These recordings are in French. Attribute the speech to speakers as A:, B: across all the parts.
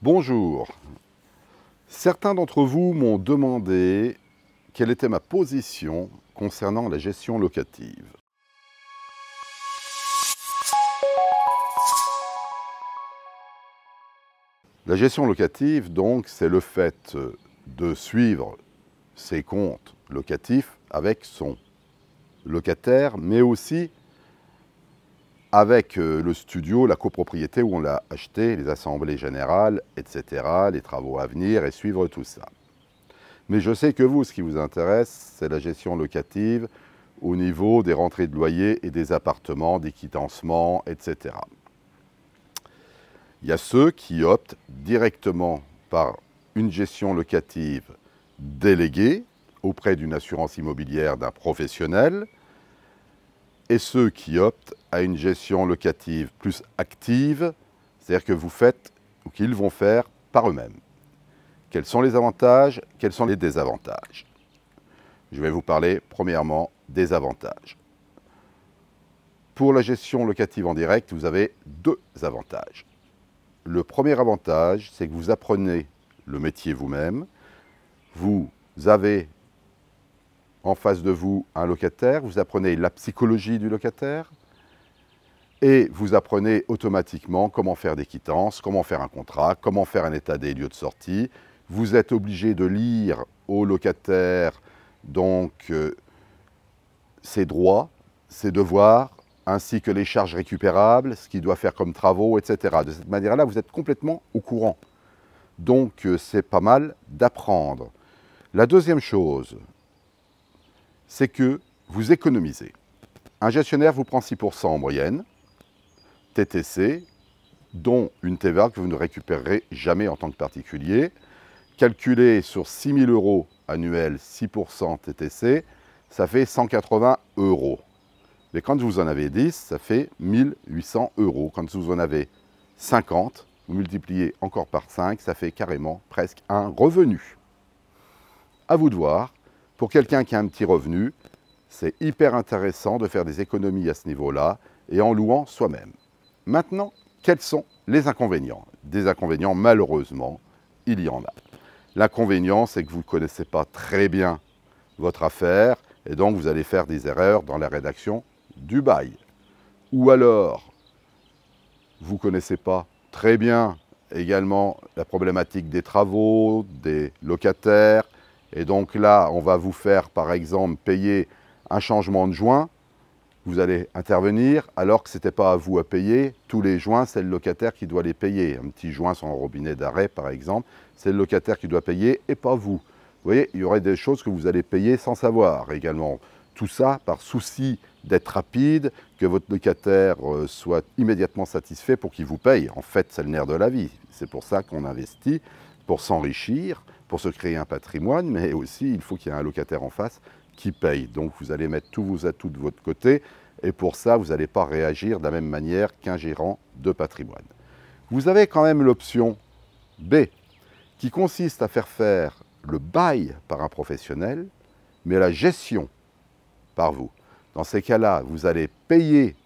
A: Bonjour. Certains d'entre vous m'ont demandé quelle était ma position concernant la gestion locative. La gestion locative, donc, c'est le fait de suivre ses comptes locatifs avec son locataire, mais aussi avec euh, le studio, la copropriété où on l'a acheté, les assemblées générales, etc., les travaux à venir et suivre tout ça. Mais je sais que vous, ce qui vous intéresse, c'est la gestion locative au niveau des rentrées de loyer et des appartements, des quittancements, etc. Il y a ceux qui optent directement par une gestion locative déléguée auprès d'une assurance immobilière d'un professionnel et ceux qui optent à une gestion locative plus active, c'est-à-dire que vous faites ou qu'ils vont faire par eux-mêmes. Quels sont les avantages Quels sont les désavantages Je vais vous parler premièrement des avantages. Pour la gestion locative en direct, vous avez deux avantages. Le premier avantage, c'est que vous apprenez le métier vous-même. Vous avez en face de vous un locataire, vous apprenez la psychologie du locataire, et vous apprenez automatiquement comment faire des quittances, comment faire un contrat, comment faire un état des lieux de sortie. Vous êtes obligé de lire au locataire donc euh, ses droits, ses devoirs, ainsi que les charges récupérables, ce qu'il doit faire comme travaux, etc. De cette manière-là, vous êtes complètement au courant. Donc euh, c'est pas mal d'apprendre. La deuxième chose, c'est que vous économisez. Un gestionnaire vous prend 6% en moyenne, TTC, dont une TVA que vous ne récupérerez jamais en tant que particulier, calculée sur 6 000 euros annuels, 6% TTC, ça fait 180 euros. Mais quand vous en avez 10, ça fait 1800 euros. Quand vous en avez 50, vous multipliez encore par 5, ça fait carrément presque un revenu. À vous de voir, pour quelqu'un qui a un petit revenu, c'est hyper intéressant de faire des économies à ce niveau-là et en louant soi-même. Maintenant, quels sont les inconvénients Des inconvénients, malheureusement, il y en a. L'inconvénient, c'est que vous ne connaissez pas très bien votre affaire et donc vous allez faire des erreurs dans la rédaction du bail. Ou alors, vous ne connaissez pas très bien également la problématique des travaux, des locataires, et donc là, on va vous faire par exemple payer un changement de joint vous allez intervenir alors que ce n'était pas à vous à payer. Tous les joints, c'est le locataire qui doit les payer. Un petit joint sans robinet d'arrêt, par exemple, c'est le locataire qui doit payer et pas vous. Vous voyez, il y aurait des choses que vous allez payer sans savoir également. Tout ça par souci d'être rapide, que votre locataire euh, soit immédiatement satisfait pour qu'il vous paye. En fait, c'est le nerf de la vie. C'est pour ça qu'on investit, pour s'enrichir, pour se créer un patrimoine, mais aussi il faut qu'il y ait un locataire en face qui paye. Donc vous allez mettre tous vos atouts de votre côté et pour ça, vous n'allez pas réagir de la même manière qu'un gérant de patrimoine. Vous avez quand même l'option B qui consiste à faire faire le bail par un professionnel, mais la gestion par vous. Dans ces cas-là, vous allez payer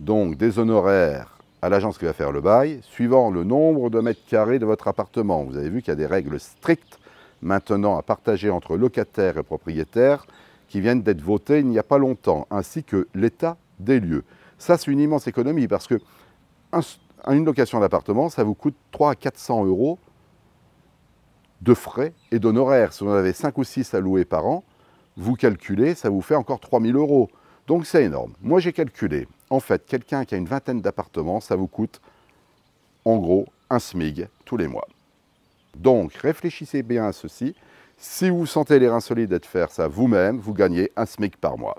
A: donc des honoraires à l'agence qui va faire le bail, suivant le nombre de mètres carrés de votre appartement. Vous avez vu qu'il y a des règles strictes maintenant à partager entre locataires et propriétaires qui viennent d'être votés il n'y a pas longtemps, ainsi que l'état des lieux. Ça, c'est une immense économie parce que une location d'appartement, ça vous coûte 300 à 400 euros de frais et d'honoraires. Si vous en avez 5 ou 6 à louer par an, vous calculez, ça vous fait encore 3000 euros. Donc c'est énorme. Moi j'ai calculé, en fait, quelqu'un qui a une vingtaine d'appartements, ça vous coûte en gros un SMIG tous les mois. Donc réfléchissez bien à ceci. Si vous sentez les reins solides de faire ça vous-même, vous gagnez un SMIC par mois.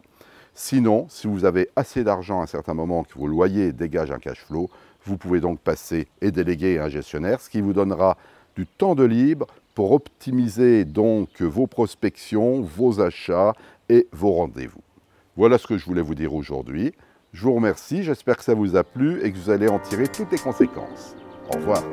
A: Sinon, si vous avez assez d'argent à un certain moment que vos loyers dégagent un cash flow, vous pouvez donc passer et déléguer à un gestionnaire, ce qui vous donnera du temps de libre pour optimiser donc vos prospections, vos achats et vos rendez-vous. Voilà ce que je voulais vous dire aujourd'hui. Je vous remercie, j'espère que ça vous a plu et que vous allez en tirer toutes les conséquences. Au revoir.